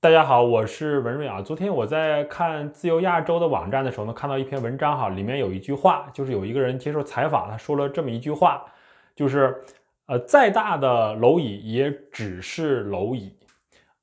大家好，我是文瑞啊。昨天我在看自由亚洲的网站的时候呢，看到一篇文章哈，里面有一句话，就是有一个人接受采访，他说了这么一句话，就是，呃，再大的蝼蚁也只是蝼蚁。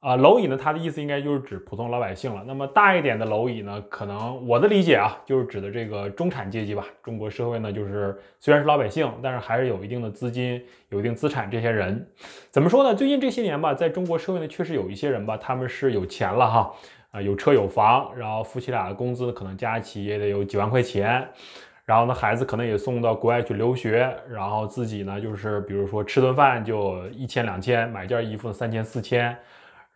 啊，蝼蚁呢？他的意思应该就是指普通老百姓了。那么大一点的蝼蚁呢，可能我的理解啊，就是指的这个中产阶级吧。中国社会呢，就是虽然是老百姓，但是还是有一定的资金、有一定资产。这些人怎么说呢？最近这些年吧，在中国社会呢，确实有一些人吧，他们是有钱了哈，啊，有车有房，然后夫妻俩的工资可能加起也得有几万块钱，然后呢，孩子可能也送到国外去留学，然后自己呢，就是比如说吃顿饭就一千两千，买件衣服三千四千。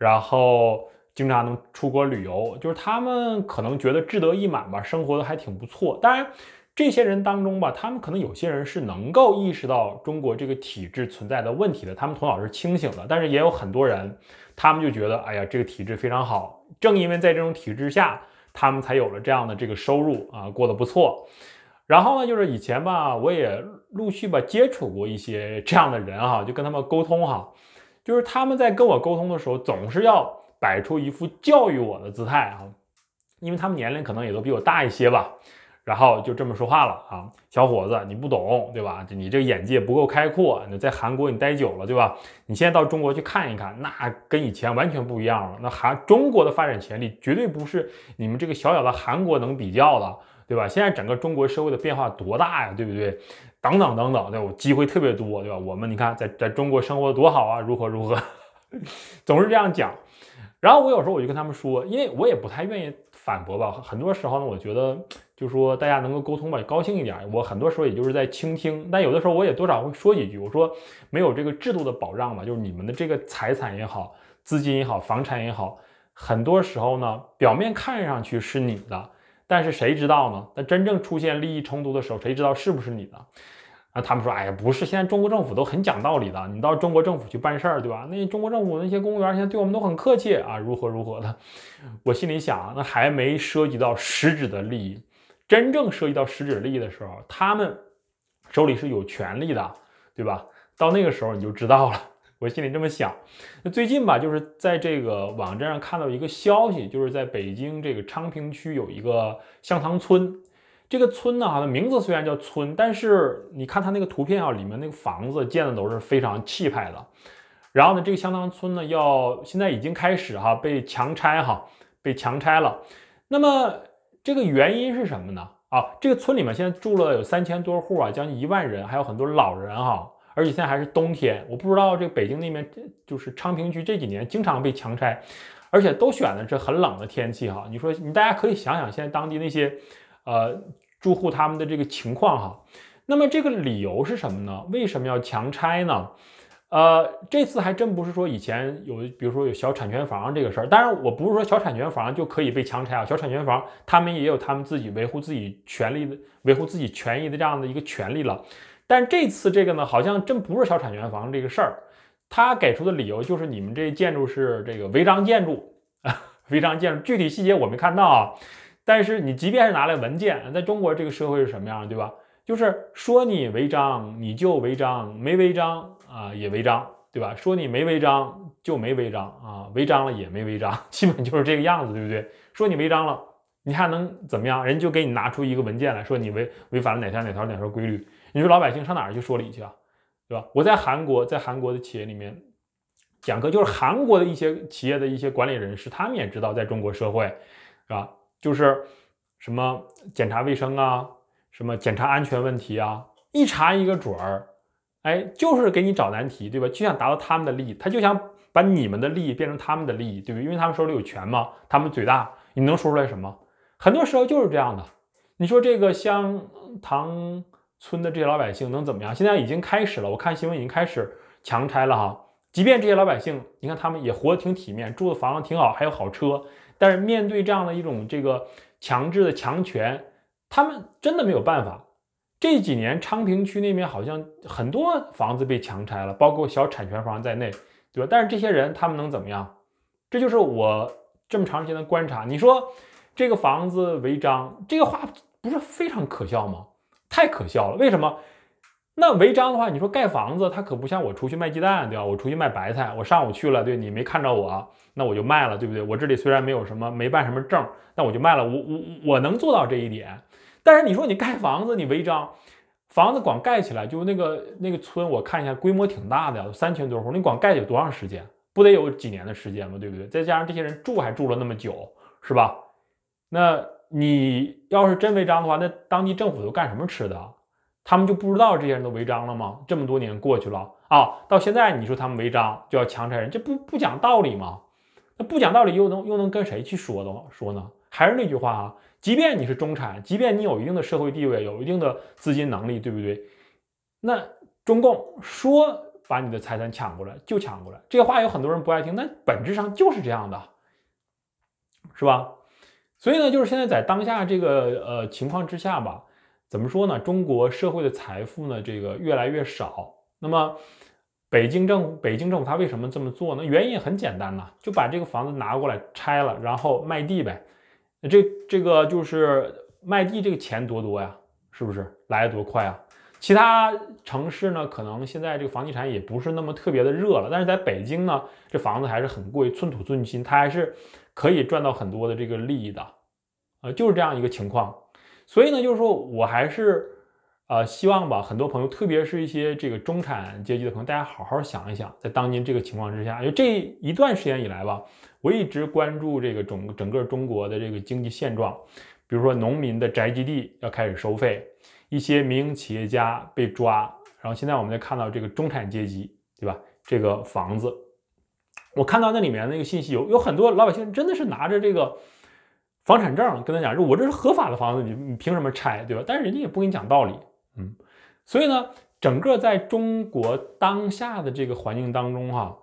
然后经常能出国旅游，就是他们可能觉得志得意满吧，生活的还挺不错。当然，这些人当中吧，他们可能有些人是能够意识到中国这个体制存在的问题的，他们头脑是清醒的。但是也有很多人，他们就觉得，哎呀，这个体制非常好。正因为在这种体制下，他们才有了这样的这个收入啊，过得不错。然后呢，就是以前吧，我也陆续吧接触过一些这样的人哈，就跟他们沟通哈。就是他们在跟我沟通的时候，总是要摆出一副教育我的姿态啊，因为他们年龄可能也都比我大一些吧，然后就这么说话了啊，小伙子，你不懂对吧？你这个眼界不够开阔，你在韩国你待久了对吧？你现在到中国去看一看，那跟以前完全不一样了。那韩中国的发展潜力绝对不是你们这个小小的韩国能比较的，对吧？现在整个中国社会的变化多大呀，对不对？等等等等，对我机会特别多，对吧？我们你看，在在中国生活多好啊，如何如何，总是这样讲。然后我有时候我就跟他们说，因为我也不太愿意反驳吧。很多时候呢，我觉得就说大家能够沟通吧，高兴一点。我很多时候也就是在倾听，但有的时候我也多少会说几句。我说没有这个制度的保障吧，就是你们的这个财产也好，资金也好，房产也好，很多时候呢，表面看上去是你的，但是谁知道呢？那真正出现利益冲突的时候，谁知道是不是你的？啊，他们说，哎呀，不是，现在中国政府都很讲道理的，你到中国政府去办事儿，对吧？那中国政府那些公务员现在对我们都很客气啊，如何如何的。我心里想，那还没涉及到实质的利益，真正涉及到实质利益的时候，他们手里是有权利的，对吧？到那个时候你就知道了。我心里这么想。那最近吧，就是在这个网站上看到一个消息，就是在北京这个昌平区有一个香塘村。这个村呢，像名字虽然叫村，但是你看它那个图片啊，里面那个房子建的都是非常气派的。然后呢，这个香堂村呢，要现在已经开始哈，被强拆哈，被强拆了。那么这个原因是什么呢？啊，这个村里面现在住了有三千多户啊，将近一万人，还有很多老人哈。而且现在还是冬天，我不知道这个北京那边就是昌平区这几年经常被强拆，而且都选的是很冷的天气哈。你说你大家可以想想，现在当地那些，呃。住户他们的这个情况哈，那么这个理由是什么呢？为什么要强拆呢？呃，这次还真不是说以前有，比如说有小产权房这个事儿，当然我不是说小产权房就可以被强拆啊，小产权房他们也有他们自己维护自己权利的、维护自己权益的这样的一个权利了。但这次这个呢，好像真不是小产权房这个事儿，他给出的理由就是你们这建筑是这个违章建筑，违章建筑，具体细节我没看到啊。但是你即便是拿来文件，在中国这个社会是什么样，对吧？就是说你违章，你就违章；没违章啊也违章，对吧？说你没违章就没违章啊，违章了也没违章，基本就是这个样子，对不对？说你违章了，你还能怎么样？人就给你拿出一个文件来说你违违反了哪条哪条哪条规律？你说老百姓上哪去说理去啊？对吧？我在韩国，在韩国的企业里面讲课，就是韩国的一些企业的一些管理人士，他们也知道在中国社会，是吧？就是什么检查卫生啊，什么检查安全问题啊，一查一个准儿，哎，就是给你找难题，对吧？就想达到他们的利益，他就想把你们的利益变成他们的利益，对不对？因为他们手里有权嘛，他们嘴大，你能说出来什么？很多时候就是这样的。你说这个香塘村的这些老百姓能怎么样？现在已经开始了，我看新闻已经开始强拆了哈。即便这些老百姓，你看他们也活得挺体面，住的房子挺好，还有好车，但是面对这样的一种这个强制的强权，他们真的没有办法。这几年昌平区那边好像很多房子被强拆了，包括小产权房在内，对吧？但是这些人他们能怎么样？这就是我这么长时间的观察。你说这个房子违章，这个话不是非常可笑吗？太可笑了！为什么？那违章的话，你说盖房子，他可不像我出去卖鸡蛋对吧？我出去卖白菜，我上午去了，对你没看着我，那我就卖了，对不对？我这里虽然没有什么，没办什么证，那我就卖了。我我我能做到这一点，但是你说你盖房子，你违章，房子光盖起来，就那个那个村，我看一下规模挺大的三千多户，你光盖有多长时间？不得有几年的时间吗？对不对？再加上这些人住还住了那么久，是吧？那你要是真违章的话，那当地政府都干什么吃的？他们就不知道这些人都违章了吗？这么多年过去了啊，到现在你说他们违章就要强拆人，这不不讲道理吗？那不讲道理又能又能跟谁去说的说呢？还是那句话啊，即便你是中产，即便你有一定的社会地位，有一定的资金能力，对不对？那中共说把你的财产抢过来就抢过来，这个话有很多人不爱听，但本质上就是这样的，是吧？所以呢，就是现在在当下这个呃情况之下吧。怎么说呢？中国社会的财富呢，这个越来越少。那么，北京政北京政府他为什么这么做呢？原因很简单呐，就把这个房子拿过来拆了，然后卖地呗。这这个就是卖地，这个钱多多呀，是不是来的多快啊？其他城市呢，可能现在这个房地产也不是那么特别的热了，但是在北京呢，这房子还是很贵，寸土寸金，它还是可以赚到很多的这个利益的。呃，就是这样一个情况。所以呢，就是说我还是，呃，希望吧，很多朋友，特别是一些这个中产阶级的朋友，大家好好想一想，在当今这个情况之下，因为这一段时间以来吧，我一直关注这个整整个中国的这个经济现状，比如说农民的宅基地要开始收费，一些民营企业家被抓，然后现在我们再看到这个中产阶级，对吧？这个房子，我看到那里面那个信息，有有很多老百姓真的是拿着这个。房产证，跟他讲说，我这是合法的房子，你你凭什么拆，对吧？但是人家也不跟你讲道理，嗯，所以呢，整个在中国当下的这个环境当中，哈，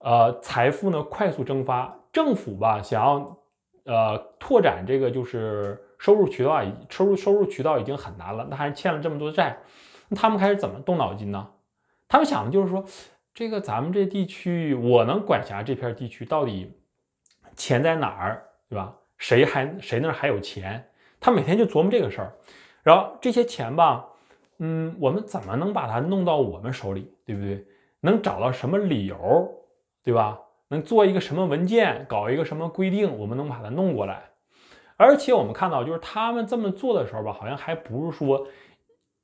呃，财富呢快速蒸发，政府吧想要呃拓展这个就是收入渠道啊，收入收入渠道已经很难了，那还欠了这么多债，他们开始怎么动脑筋呢？他们想的就是说，这个咱们这地区，我能管辖这片地区，到底钱在哪儿，对吧？谁还谁那还有钱？他每天就琢磨这个事儿，然后这些钱吧，嗯，我们怎么能把它弄到我们手里，对不对？能找到什么理由，对吧？能做一个什么文件，搞一个什么规定，我们能把它弄过来。而且我们看到，就是他们这么做的时候吧，好像还不是说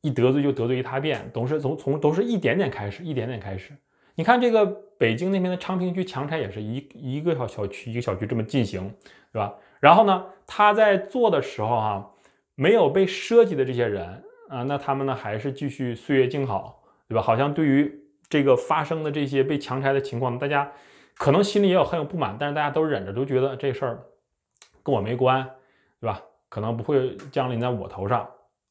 一得罪就得罪一大遍，都是从从都是一点点开始，一点点开始。你看这个北京那边的昌平区强拆也是一一个小小区一个小区这么进行，是吧？然后呢，他在做的时候哈，没有被涉及的这些人啊，那他们呢还是继续岁月静好，对吧？好像对于这个发生的这些被强拆的情况，大家可能心里也有很有不满，但是大家都忍着，都觉得这事儿跟我没关，对吧？可能不会降临在我头上。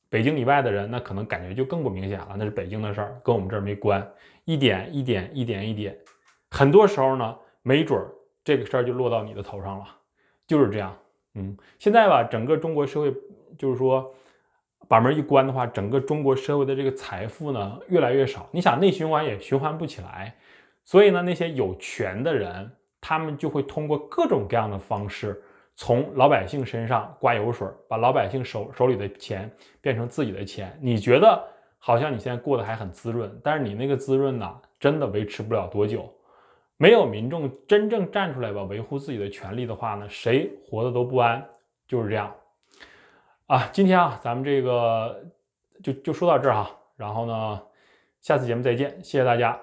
北京以外的人，那可能感觉就更不明显了，那是北京的事儿，跟我们这儿没关。一点一点一点一点，很多时候呢，没准儿这个事儿就落到你的头上了，就是这样。嗯，现在吧，整个中国社会就是说，把门一关的话，整个中国社会的这个财富呢越来越少。你想内循环也循环不起来，所以呢，那些有权的人，他们就会通过各种各样的方式，从老百姓身上刮油水，把老百姓手手里的钱变成自己的钱。你觉得好像你现在过得还很滋润，但是你那个滋润呢，真的维持不了多久。没有民众真正站出来吧，维护自己的权利的话呢，谁活的都不安，就是这样。啊，今天啊，咱们这个就就说到这儿哈，然后呢，下次节目再见，谢谢大家。